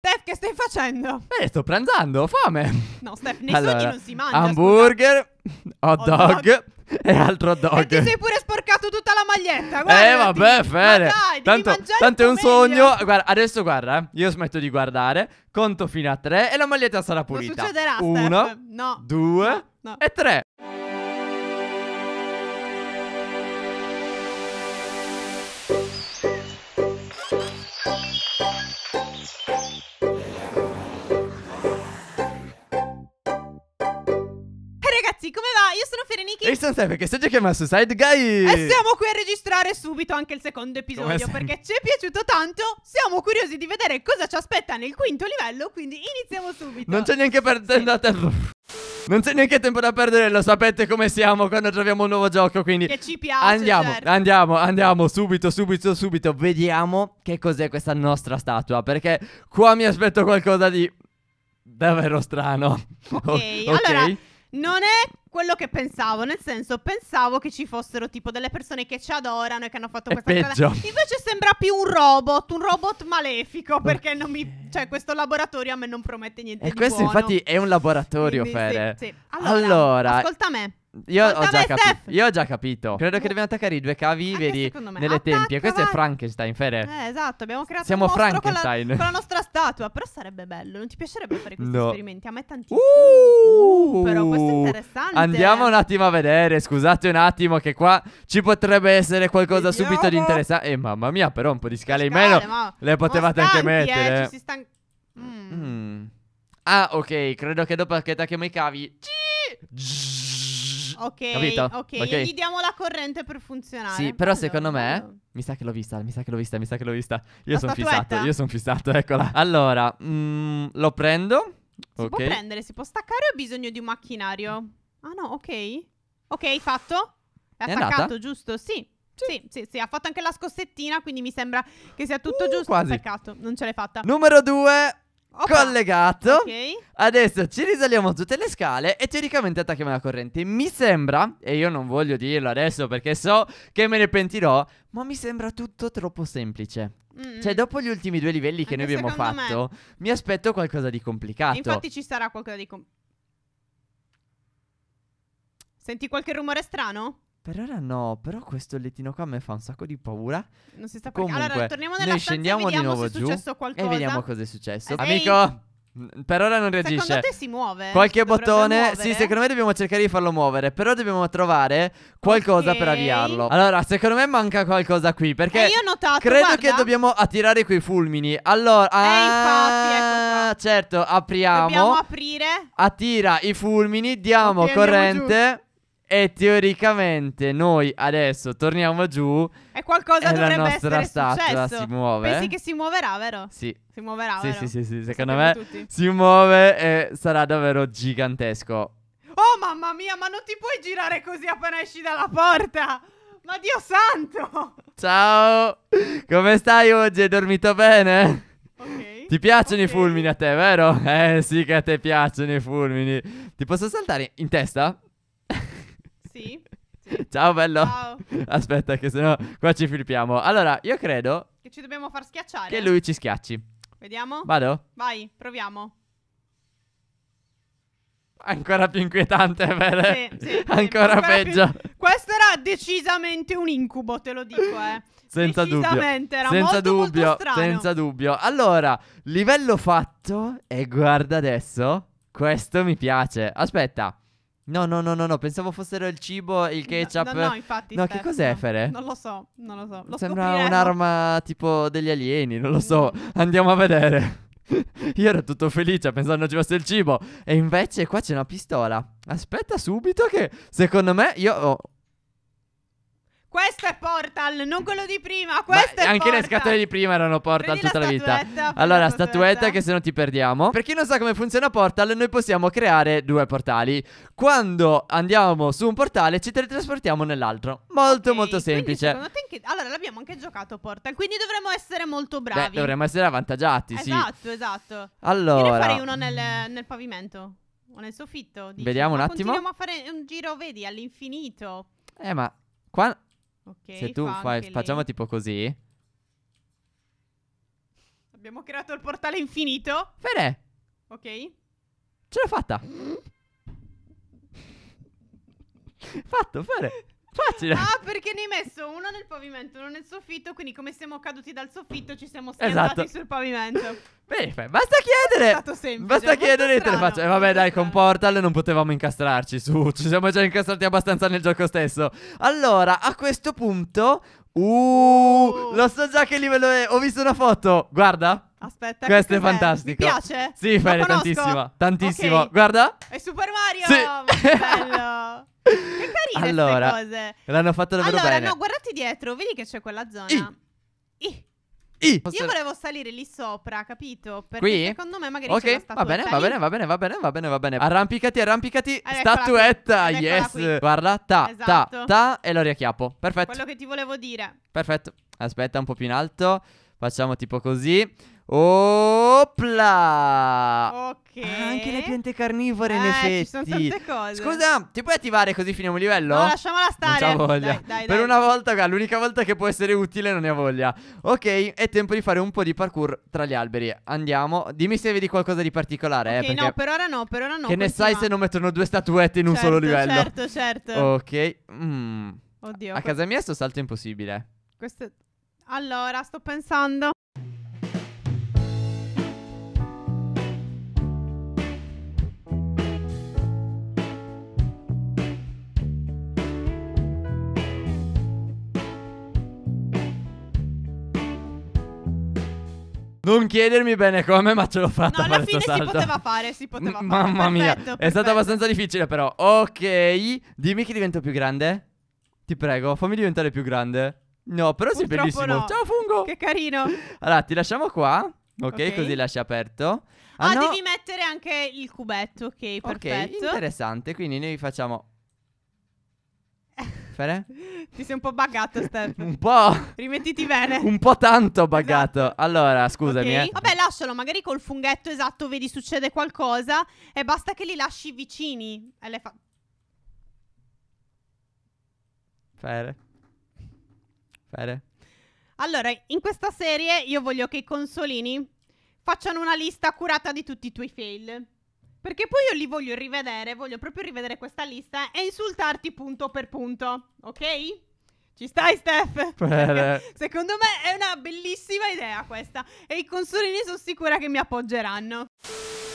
Steph, che stai facendo? Eh, sto pranzando, ho fame. No, Steph, nei allora, sogni non si mangia. Hamburger, scusa. hot dog, dog. e altro hot dog. E ti sei pure sporcato tutta la maglietta, guarda. Eh, vabbè, Fede. Ma dai, tanto, tanto è un meglio. sogno. Guarda, adesso guarda, eh, io smetto di guardare, conto fino a tre e la maglietta sarà pulita. Non succederà, Uno, Steph. no. due no. No. e tre. istante perché se ci chiama Suicide Guy E siamo qui a registrare subito anche il secondo episodio Perché ci è piaciuto tanto Siamo curiosi di vedere cosa ci aspetta nel quinto livello Quindi iniziamo subito Non c'è neanche per... Sì. Non c'è neanche tempo da perdere, lo sapete come siamo quando troviamo un nuovo gioco, quindi che ci piace, andiamo, certo. andiamo, andiamo subito, subito, subito, vediamo che cos'è questa nostra statua, perché qua mi aspetto qualcosa di davvero strano. Ok, okay. allora non è quello che pensavo, nel senso pensavo che ci fossero tipo delle persone che ci adorano e che hanno fatto è questa peggio. strada. Invece sembra più un robot, un robot malefico perché non mi cioè questo laboratorio a me non promette niente e questo buono. infatti è un laboratorio, Quindi, Fede. Sì, sì. Allora, allora, ascolta me. Io ho, Io ho, già capito. Credo che eh. dobbiamo attaccare i due cavi Anche veri nelle Attacca, tempie. Questo vai. è Frankenstein, Fere. Eh, esatto. Abbiamo creato Siamo un Frankenstein. Con la, con la, nostra statua. Però sarebbe bello. Non ti piacerebbe fare questi no. esperimenti? A me tantissimo. Uh, uh, però questo è interessante. Andiamo eh. un attimo a vedere. Scusate un attimo, che qua ci potrebbe essere qualcosa Vediamo. subito di interessante. Eh, mamma mia, però un po' di scale, scale in meno. Ma... Le potevate stanchi, anche mettere. Eh, ci si stan... Mm. Mm. Ah, ok. Credo che dopo che attacchiamo i cavi. Ci... Ok, Capito? ok, okay. gli diamo la corrente per funzionare. Sì, però allora. secondo me, mi sa che l'ho vista, mi sa che l'ho vista, mi sa che l'ho vista. Io sono fissato, io sono fissato, eccola. Allora, mm, lo prendo. Si okay. può prendere, si può staccare o ho bisogno di un macchinario? Ah no, ok. Ok, fatto. È, attaccato, andata? giusto? Sì. Sì. sì, sì, sì, ha fatto anche la scossettina, quindi mi sembra che sia tutto uh, giusto. Quasi. Peccato, non ce l'hai fatta. Numero due. Opa. collegato. Ok. Adesso ci risaliamo tutte le scale e teoricamente attacchiamo la corrente. Mi sembra, e io non voglio dirlo adesso perché so che me ne pentirò, ma mi sembra tutto troppo semplice. Mm-mm. Cioè, dopo gli ultimi due livelli che noi abbiamo secondo fatto, mi aspetto qualcosa di complicato. Infatti ci sarà qualcosa di complicato. Senti qualche rumore strano? Per ora no, però questo lettino qua a me fa un sacco di paura. Non si sta Comunque, Allora, torniamo nella noi scendiamo di nuovo giù e vediamo cosa è successo. Eh, Amico, sei... per ora non reagisce. Secondo te si muove? Qualche bottone? Muovere. Sì, secondo me dobbiamo cercare di farlo muovere, però dobbiamo trovare qualcosa okay. per avviarlo. Allora, secondo me manca qualcosa qui, perché eh, io ho notato, credo guarda. che dobbiamo attirare quei fulmini. Allora, eh, infatti, ecco ah, certo, apriamo. Dobbiamo aprire. Attira i fulmini, diamo okay, corrente. E teoricamente noi adesso torniamo giù. E qualcosa dovrebbe la nostra essere statua successo. si muove. Pensi eh? che si muoverà, vero? Sì. Si muoverà, sì, vero? Sì, sì, sì, secondo me tutti. si muove e sarà davvero gigantesco. Oh mamma mia, ma non ti puoi girare così appena esci dalla porta. Ma Dio santo! Ciao! Come stai oggi? Hai dormito bene? Ti piacciono okay. i fulmini a te, vero? Eh sì che a te piacciono i fulmini. Ti posso saltare in testa? Sì. Ciao bello. Ciao. Aspetta che sennò qua ci flippiamo. Allora, io credo che ci dobbiamo far schiacciare. Che lui ci schiacci. Vediamo? Vado? Vai, proviamo. Ancora più inquietante, vero? Sì, sì, Ancora, ancora peggio. Più... Questo era decisamente un incubo, te lo dico, eh. Senza dubbio. Era senza molto, dubbio, molto senza dubbio. Allora, livello fatto e guarda adesso, questo mi piace. Aspetta. No, no, no, no, no, pensavo fossero il cibo, il ketchup. No, no, no infatti. No, Steph, che cos'è no. Fere? Non lo so, non lo so. Lo Sembra scopriremo. un'arma tipo degli alieni, non lo so. Andiamo a vedere. Io ero tutto felice pensando ci fosse il cibo. E invece qua c'è una pistola. Aspetta subito che secondo me io ho questo è Portal, non quello di prima. Questo Ma è anche Portal. le scatole di prima erano Portal Prendi tutta la, la vita. Allora, statuetta, statuetta che se no ti perdiamo. Per chi non sa come funziona Portal, noi possiamo creare due portali. Quando andiamo su un portale, ci teletrasportiamo nell'altro. Molto, okay, molto semplice. Anche... Allora, l'abbiamo anche giocato Portal, quindi dovremmo essere molto bravi. Beh, dovremmo essere avvantaggiati, esatto, sì. Esatto, esatto. Allora, io ne farei uno nel, nel pavimento o nel soffitto. Dici. Vediamo un attimo. Continuiamo a fare un giro, vedi, all'infinito. Eh, ma qua Ok. Se tu fa fai, facciamo tipo così. Abbiamo creato il portale infinito. Fede. Ok. Ce l'ho fatta. Fatto, Fede. Facile. Ah, perché ne hai messo uno nel pavimento, uno nel soffitto. Quindi, come siamo caduti dal soffitto, ci siamo schiantati esatto. sul pavimento. Beh, basta chiedere. È stato semplice. Basta chiedere e te le faccio. E eh, vabbè, dai, con Portal non potevamo incastrarci. Su, ci siamo già incastrati abbastanza nel gioco stesso. Allora, a questo punto. Uh, uh. lo so già che livello è. Ho visto una foto. Guarda. Aspetta, questo è fantastico. Ti piace? Sì, fai tantissimo. Tantissimo. Okay. Guarda. È Super Mario. Sì. bello. Che carine allora, cose. L'hanno fatto davvero allora, bene. Allora, no, guardati dietro, vedi che c'è quella zona. I. I. I. Io volevo salire lì sopra, capito? Perché Qui? secondo me magari okay. va bene, va bene, va bene, va bene, va bene, va bene. Arrampicati, arrampicati. Ed statuetta, ed yes. Guarda, ta, esatto. ta, ta e lo riacchiappo. Perfetto. Quello che ti volevo dire. Perfetto. Aspetta un po' più in alto. Facciamo tipo così. Opla! Ok. Ok. Ah, anche le piante carnivore eh, ne festi. Ci sono tante cose. Scusa, ti puoi attivare così finiamo il livello? No, lasciamo la stare. Non c'ha voglia. Dai, dai, per una volta, guarda, l'unica volta che può essere utile non ne ha voglia. Ok, è tempo di fare un po' di parkour tra gli alberi. Andiamo. Dimmi se vedi qualcosa di particolare, eh, okay, eh, no, per ora no, per ora no. Che ne sai se non mettono due statuette in certo, un solo certo, livello? Certo, certo. Ok. Mm. Oddio. A casa mia sto salto impossibile. Questo Allora, sto pensando. Non chiedermi bene come, ma ce l'ho fatta. No, alla fine si poteva fare, si poteva fare. Mamma perfetto, mia, perfetto. è stato abbastanza difficile, però. Ok, dimmi che divento più grande. Ti prego, fammi diventare più grande. No, però Purtroppo sei bellissimo. No. Ciao, fungo. Che carino. Allora, ti lasciamo qua. Ok, così lasci aperto. Ah, ah no. devi mettere anche il cubetto, ok, perfetto. Ok, interessante. Quindi noi facciamo Befere. Eh? Ti sei un po' buggato, Steph. un po'. Rimettiti bene. Un po' tanto esatto. buggato. Allora, scusami. Okay. Eh. Vabbè, lascialo. Magari col funghetto esatto vedi succede qualcosa e basta che li lasci vicini. E le fa... Fere. Fere. Allora, in questa serie io voglio che i consolini facciano una lista accurata di tutti i tuoi fail. Perché poi io li voglio rivedere, voglio proprio rivedere questa lista e insultarti punto per punto, ok? Ci stai, Steph? Secondo me è una bellissima idea questa. E i consolini sono sicura che mi appoggeranno.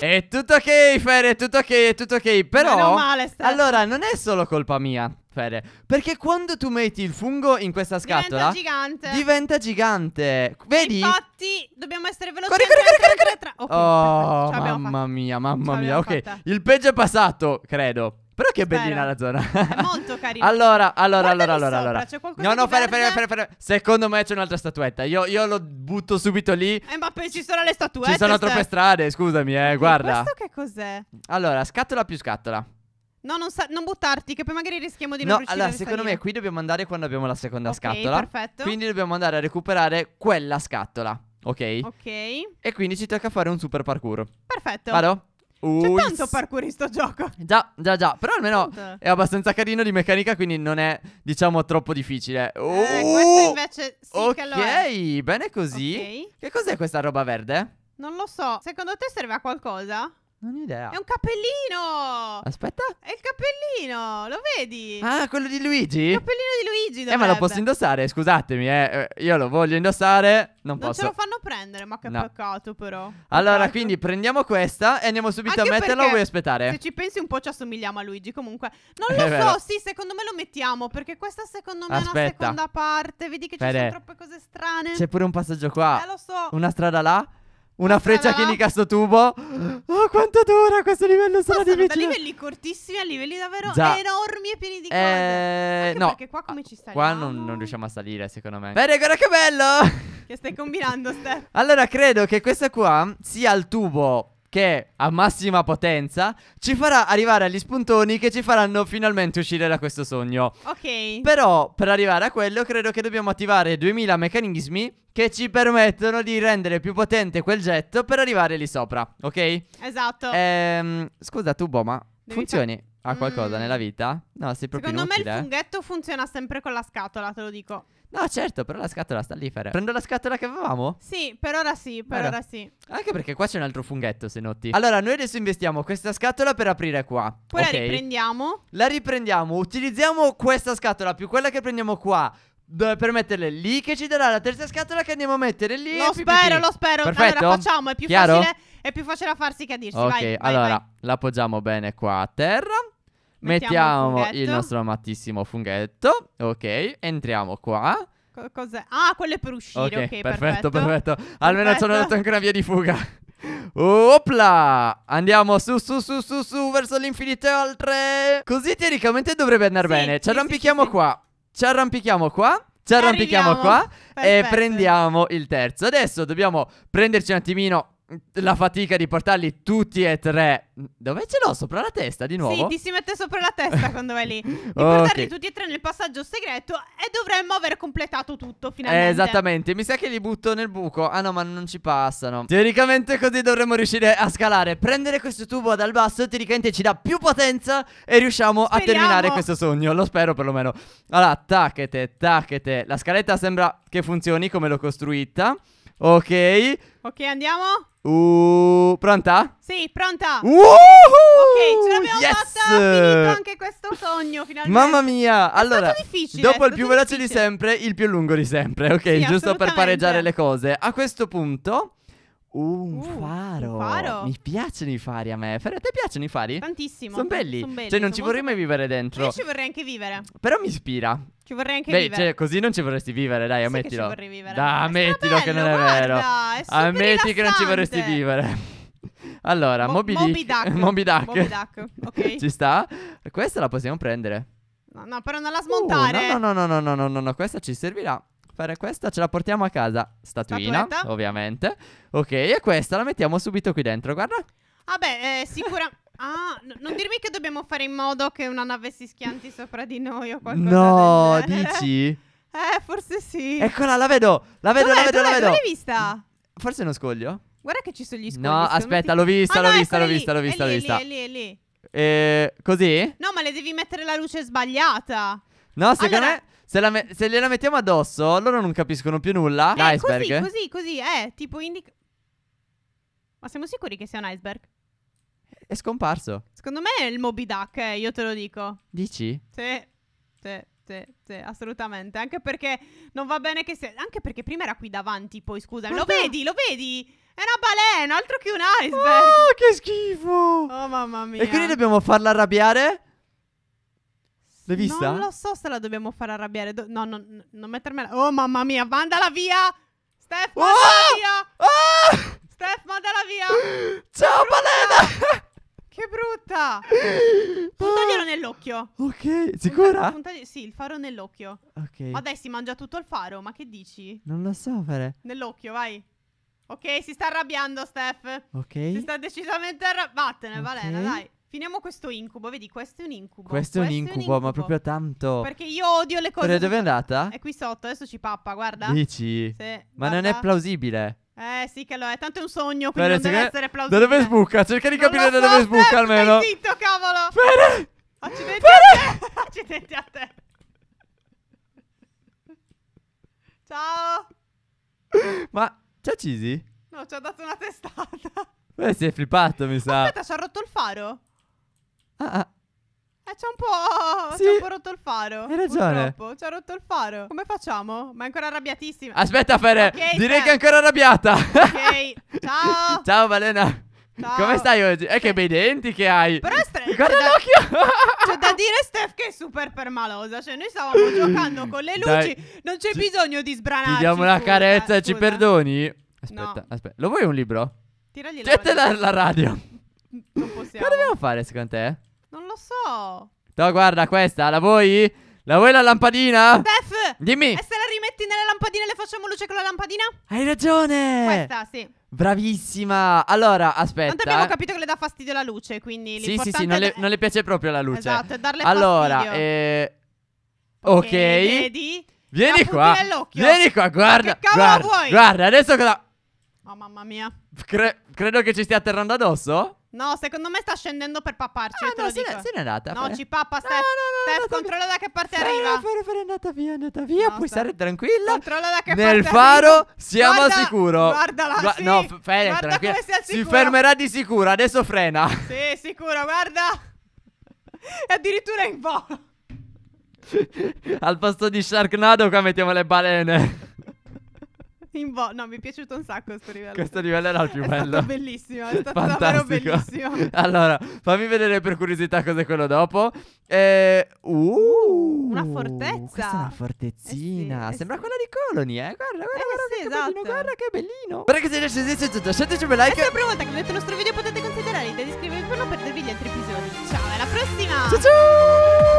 È tutto ok, Fede, è tutto ok, è tutto ok. Però. Meno male, Steph. Allora, non è solo colpa mia. Fede, perché quando tu metti il fungo in questa scatola diventa gigante. Diventa gigante. Vedi? Infatti, dobbiamo essere veloci. Corri, corri, corri, corri, corri. Ok, oh, mamma fatta. mia, mamma mia. Ok, fatta. il peggio è passato, credo. Però che Spero. bellina la zona. È molto carina. allora, allora, allora, allora, allora. No, no, fermi, fermi, fermi, fermi. Secondo me c'è un'altra statuetta. Io, io, lo butto subito lì. Eh, ma poi ci sono le statuette. Ci sono troppe strade, scusami, eh, guarda. E questo che cos'è? Allora, scatola più scatola. No, non, non, buttarti, che poi magari rischiamo di no, non riuscire allora, a allora, secondo me qui dobbiamo andare quando abbiamo la seconda okay, scatola. perfetto. Quindi dobbiamo andare a recuperare quella scatola. Ok? Ok. E quindi ci tocca fare un super parkour. Perfetto. Vado? C'è tanto parkour in sto gioco. Già, già, già. Però almeno Tanto. è abbastanza carino di meccanica, quindi non è, diciamo, troppo difficile. Oh! Eh, questo invece sì ok, che lo è. bene così. Ok. Che cos'è questa roba verde? Non lo so. Secondo te serve a qualcosa? Non ho idea. È un cappellino! Aspetta. È il cappellino, lo vedi? Ah, quello di Luigi? Il cappellino di Luigi dovrebbe. Eh, ma lo posso indossare, scusatemi, eh, eh. Io lo voglio indossare, non, non posso. Non ce lo fanno prendere, ma che no. peccato però. Allora, peccato. quindi prendiamo questa e andiamo subito Anche a metterla o vuoi aspettare? Se ci pensi un po' ci assomigliamo a Luigi, comunque. Non lo so, sì, secondo me lo mettiamo, perché questa secondo me Aspetta. è una seconda parte. Vedi che Fede. ci sono troppe cose strane. C'è pure un passaggio qua. Eh, lo so. Una strada là. Una freccia che indica sto tubo. Oh, quanto dura questo livello? Sono Passano difficile. da livelli cortissimi a livelli davvero Già. enormi e pieni di cose. Eh, no. Perché qua come ci stai? Qua non, non riusciamo a salire, secondo me. Bene, guarda che bello! Che stai combinando, Steph? Allora, credo che questo qua sia il tubo che è a massima potenza, ci farà arrivare agli spuntoni che ci faranno finalmente uscire da questo sogno. Ok. Però per arrivare a quello credo che dobbiamo attivare 2000 meccanismi che ci permettono di rendere più potente quel getto per arrivare lì sopra, ok? Esatto. Ehm, scusa tu, Boma, funzioni fa- a qualcosa mm. nella vita? No, sei proprio Secondo inutile. me il eh. funghetto funziona sempre con la scatola, te lo dico. No, certo, però la scatola sta lì, Fer. Prendo la scatola che avevamo? Sì, per ora sì, per ora. ora sì. Anche perché qua c'è un altro funghetto, se noti. Allora, noi adesso investiamo questa scatola per aprire qua. Poi okay. la riprendiamo. La riprendiamo, utilizziamo questa scatola più quella che prendiamo qua. Per metterle lì che ci darà la terza scatola che andiamo a mettere lì Lo spero, lo spero Perfetto? Allora facciamo, è più Chiaro? facile È più facile a farsi che a dirsi Ok, vai, allora vai, vai. l'appoggiamo bene qua a terra Mettiamo, Mettiamo il, nostro amatissimo funghetto. Ok, entriamo qua. Co- cos'è? Ah, quello è per uscire. Ok, okay perfetto, perfetto, perfetto, Almeno ci sono dato anche una via di fuga. Opla! Andiamo su, su, su, su, su, verso l'infinito e oltre. Così teoricamente dovrebbe andare sì, bene. Ci sì, arrampichiamo sì, qua. Ci arrampichiamo qua. Ci arrampichiamo Arriviamo. qua Perfetto. e prendiamo il terzo. Adesso dobbiamo prenderci un attimino la fatica di portarli tutti e tre. Dove ce l'ho? Sopra la testa di nuovo? Sì, ti si mette sopra la testa quando vai lì. Di okay. portarli tutti e tre nel passaggio segreto e dovremmo aver completato tutto finalmente. Eh, esattamente, mi sa che li butto nel buco. Ah no, ma non ci passano. Teoricamente così dovremmo riuscire a scalare. Prendere questo tubo dal basso teoricamente ci dà più potenza e riusciamo Speriamo. a terminare questo sogno. Lo spero perlomeno. Allora, tacchete, tacchete. La scaletta sembra che funzioni come l'ho costruita. Ok. Ok, andiamo? Uh, pronta? Sì, pronta. uh Ok, ce l'abbiamo yes! fatta. Finito anche questo sogno finalmente. Mamma mia. allora, dopo il più veloce di sempre, il più lungo di sempre. Ok, sì, giusto per pareggiare le cose. A questo punto un, uh, faro. un faro. Mi piacciono i fari a me. Però a te piacciono i fari? Tantissimo. Sono belli. Son belli. Cioè, non Sono ci vorrei mai vivere dentro. Io eh, ci vorrei anche vivere. Però mi ispira. Ci vorrei anche Beh, vivere. Cioè, così non ci vorresti vivere, dai, sì ammettilo. Che ci vorrei vivere. Dai, ammettilo che non è guarda, vero. È Ammetti rilassante. che non ci vorresti vivere. Allora, Mo- Moby, Moby Duck. Moby Duck. Moby Duck. Ok. ci sta? Questa la possiamo prendere. No, no, però non la smontare. Uh, no, no, no, no, no, no, no, no, questa ci servirà fare questa, ce la portiamo a casa. Statuina, Statuetta. ovviamente. Ok, e questa la mettiamo subito qui dentro, guarda. Vabbè, ah eh, sicuramente... Ah, no, non dirmi che dobbiamo fare in modo che una nave si schianti sopra di noi o qualcosa No, dici? Eh, forse sì. Eccola, la vedo, la vedo, dov'è, la vedo, dov'è, la vedo. l'hai vista? Forse è uno scoglio? Guarda che ci sono gli scogli. No, aspetta, ti... l'ho vista, ah, l'ho, no, vista l'ho ecco vista, l'ho vista, l'ho vista, l'ho vista. È lì, è lì, è lì. Eh, così? No, ma le devi mettere la luce sbagliata. No, secondo allora... me... Se, me- se, gliela mettiamo addosso, loro non capiscono più nulla. Eh, L'iceberg. Così, così, così, eh. Tipo indica. Ma siamo sicuri che sia un iceberg? È scomparso. Secondo me è il Moby Duck, eh, io te lo dico. Dici? Sì, sì. Sì, sì, assolutamente. Anche perché non va bene che se... Anche perché prima era qui davanti, poi scusa. Lo vedi, lo vedi? È una balena, altro che un iceberg. Oh, che schifo! Oh, mamma mia. E quindi dobbiamo farla arrabbiare? L'hai vista? Non lo so se la dobbiamo far arrabbiare. Do- no, no, no, non mettermela. Oh, mamma mia, mandala via! Steph, oh! mandala via! Oh! Steph, mandala via! Ciao, Palena! Che brutta! Puntaglielo ah. nell'occhio. Ok, sicura? Puntagli- sì, il faro nell'occhio. Ok. Ma dai, si mangia tutto il faro, ma che dici? Non lo so, fare. Nell'occhio, vai. Ok, si sta arrabbiando, Steph. Ok. Si sta decisamente arrabbiando. Vattene, okay. Valena, dai. Finiamo questo incubo, vedi, questo è un incubo. Questo, questo è, un incubo, è un incubo, ma proprio tanto. Perché io odio le cose. Però dove è andata? È qui sotto, adesso ci pappa, guarda. Dici? Sì, ma guarda. non è plausibile. Eh sì che lo è, tanto è un sogno, quindi Bene, non deve essere plausibile. Da dove sbuca? Cerca di capire da so, dove sbuca almeno. Stai zitto, cavolo. Bene. Accidenti Fere. a te. Accidenti a te. Ciao. Ma c'è Cisi? No, ci ha dato una testata. Beh, si è flippato, mi sa. Aspetta, ci ha rotto il faro. Ah, ah. Eh, c'è un po'. Sì. C'è un po' rotto il faro. Hai ragione. Purtroppo. Ci rotto il faro. Come facciamo? Ma è ancora arrabbiatissima. Aspetta, Fere. Okay, direi che è ancora arrabbiata. Ok. Ciao. Ciao, Valena. Ciao. Come stai oggi? Eh, che bei denti che hai. Però è strano. Guarda l'occhio. C'è da dire, Steph, che è super permalosa. Cioè, noi stavamo giocando con le luci. Dai. Non c'è ci... bisogno di sbranare. Ti diamo una carezza e ci perdoni. Aspetta, no. aspetta. Lo vuoi un libro? Tiragli la, cioè, la radio. Non possiamo. Cosa dobbiamo fare, secondo te? Non lo so. No, guarda questa, la vuoi? La vuoi la lampadina? Bef! Dimmi! E se la rimetti nella lampadina e le facciamo luce con la lampadina? Hai ragione! Questa, sì. Bravissima! Allora, aspetta. Tanto abbiamo capito che le dà fastidio la luce, quindi Sì, sì, sì, non, le, non, le, piace proprio la luce. Esatto, darle allora, fastidio. Allora, eh... Ok. Vedi? Vieni qua. Vieni qua, guarda. Ma Che cavolo guarda, vuoi? Guarda, adesso cosa... Oh, mamma mia. Cre credo che ci stia atterrando addosso. No, secondo me sta scendendo per papparci. Ah, no, se, ne, se n'è andata. No, fare. ci pappa, Steph. No, no, no, Steph, controlla da che parte Fai, arriva. Fare, fare, è andata via, è andata via. Puoi stare tranquilla. Controlla da che Nel parte faro arriva. siamo guarda, al sicuro. Guardala, Gua- sì. No, Fere, guarda tranquilla. come sia al Si fermerà di sicuro, adesso frena. Sì, sicuro, guarda. E addirittura in volo. al posto di Sharknado qua mettiamo le balene. in bo- no, mi è piaciuto un sacco questo livello. Questo livello era il più è bello. Stato bellissimo, è stato Fantastico. davvero bellissimo. allora, fammi vedere per curiosità cos'è quello dopo. Eh, uh, uh una fortezza. Questa è una fortezzina. Eh sì, eh Sembra sì. quella di Colony, eh. Guarda, guarda, eh, guarda, sì, che esatto. bellino, guarda che bellino. Guarda che se riesce a esistere, lasciateci un bel like. Questa è la prima volta che vedete il nostro video potete considerare di iscrivervi per non perdervi gli altri episodi. Ciao, alla prossima. Ciao ciao.